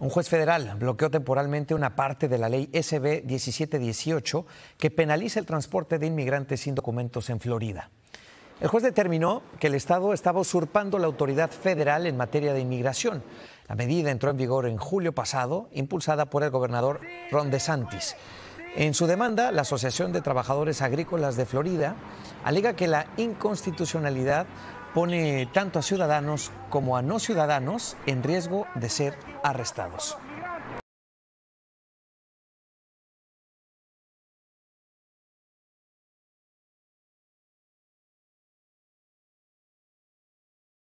Un juez federal bloqueó temporalmente una parte de la ley SB 1718 que penaliza el transporte de inmigrantes sin documentos en Florida. El juez determinó que el Estado estaba usurpando la autoridad federal en materia de inmigración. La medida entró en vigor en julio pasado, impulsada por el gobernador Ron DeSantis. En su demanda, la Asociación de Trabajadores Agrícolas de Florida alega que la inconstitucionalidad pone tanto a ciudadanos como a no ciudadanos en riesgo de ser arrestados.